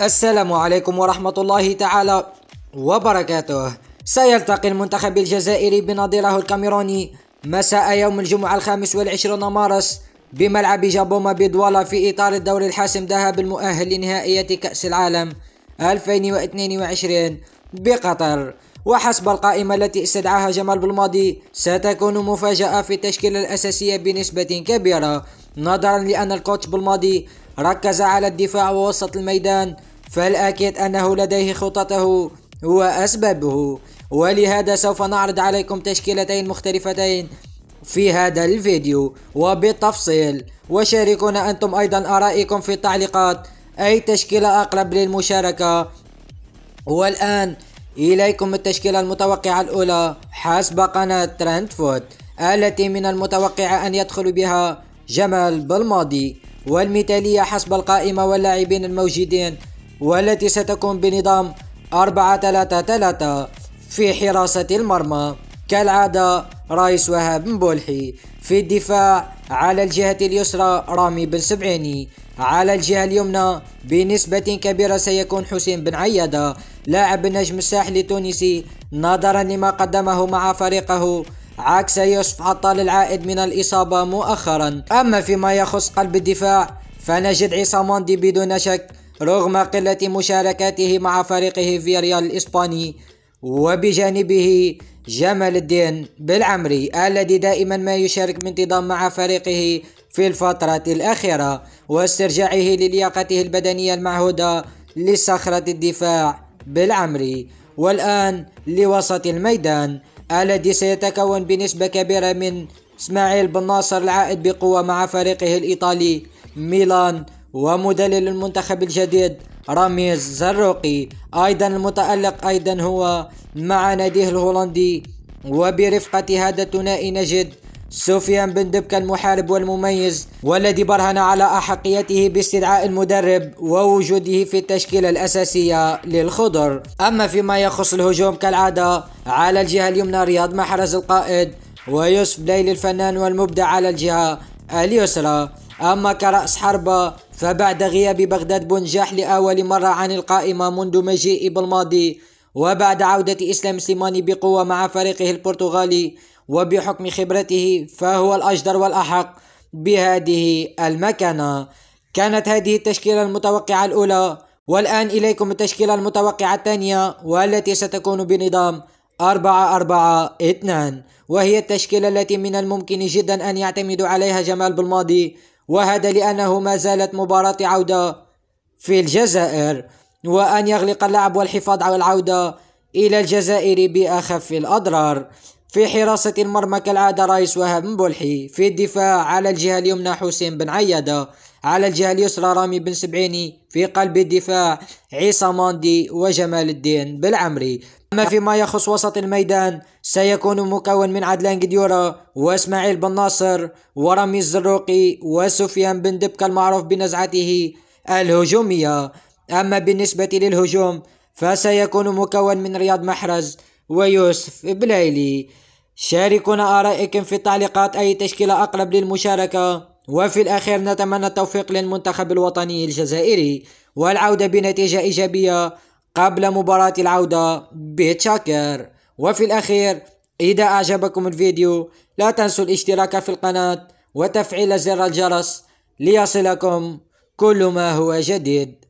السلام عليكم ورحمة الله تعالى وبركاته سيلتقي المنتخب الجزائري بنظيره الكاميروني مساء يوم الجمعة الخامس والعشرون مارس بملعب جابوما بدوالا في إطار الدوري الحاسم ذهب المؤهل لنهائية كأس العالم 2022 بقطر وحسب القائمة التي استدعاها جمال بالماضي ستكون مفاجأة في التشكيلة الأساسية بنسبة كبيرة نظرا لأن الكوتش بالماضي ركز على الدفاع ووسط الميدان فالأكيد أنه لديه خططه وأسبابه ولهذا سوف نعرض عليكم تشكيلتين مختلفتين في هذا الفيديو وبالتفصيل وشاركونا أنتم أيضا أرائكم في التعليقات أي تشكيلة أقرب للمشاركة والآن إليكم التشكيلة المتوقعة الأولى حسب قناة ترندفوت التي من المتوقع أن يدخل بها جمال بالماضي والمثالية حسب القائمة واللاعبين الموجودين والتي ستكون بنظام 4 3 3 في حراسة المرمى كالعادة رايس وهاب مبولحي في الدفاع على الجهة اليسرى رامي بن سبعيني على الجهة اليمنى بنسبة كبيرة سيكون حسين بن عيادة لاعب النجم الساحلي التونسي نظرا لما قدمه مع فريقه عكس يوسف عطال العائد من الإصابة مؤخرا أما فيما يخص قلب الدفاع فنجد عصام ماندي بدون شك رغم قلة مشاركاته مع فريقه في ريال الإسباني وبجانبه جمال الدين بالعمري الذي دائما ما يشارك بانتظام مع فريقه في الفترة الأخيرة واسترجاعه للياقته البدنية المعهودة لصخرة الدفاع بالعمري والآن لوسط الميدان الذي سيتكون بنسبة كبيرة من اسماعيل بن ناصر العائد بقوة مع فريقه الإيطالي ميلان ومدلل المنتخب الجديد راميز زروقي أيضا المتألق أيضا هو مع ناديه الهولندي وبرفقة هذا الثنائي نجد سفيان بن دبكة المحارب والمميز والذي برهن على أحقيته باستدعاء المدرب ووجوده في التشكيلة الأساسية للخضر أما فيما يخص الهجوم كالعادة على الجهة اليمنى رياض محرز القائد ويوسف ليلي الفنان والمبدع على الجهة اليسرى أما كرأس حربة فبعد غياب بغداد بنجاح لأول مرة عن القائمة منذ مجيء بالماضي وبعد عودة إسلام سليماني بقوة مع فريقه البرتغالي وبحكم خبرته فهو الأجدر والأحق بهذه المكانة كانت هذه التشكيلة المتوقعة الأولى والآن إليكم التشكيلة المتوقعة الثانية والتي ستكون بنظام 4 4 2 وهي التشكيلة التي من الممكن جدا أن يعتمد عليها جمال بالماضي وهذا لأنه ما زالت مباراة عودة في الجزائر وأن يغلق اللعب والحفاظ على العودة إلى الجزائر بأخف الأضرار في حراسة المرمى كالعادة رايس وهاب بولحي في الدفاع على الجهة اليمنى حسين بن عيادة على الجهة اليسرى رامي بن سبعيني في قلب الدفاع عيسى ماندي وجمال الدين بالعمري أما فيما يخص وسط الميدان سيكون مكون من عدلان قديورة وإسماعيل بن ناصر ورامي الزروقي وسفيان بن دبكة المعروف بنزعته الهجومية أما بالنسبة للهجوم فسيكون مكون من رياض محرز ويوسف بلايلي شاركونا آرائكم في التعليقات أي تشكيلة أقرب للمشاركة وفي الأخير نتمنى التوفيق للمنتخب الوطني الجزائري والعودة بنتيجة إيجابية قبل مباراة العودة بتشاكر وفي الأخير إذا أعجبكم الفيديو لا تنسوا الاشتراك في القناة وتفعيل زر الجرس ليصلكم كل ما هو جديد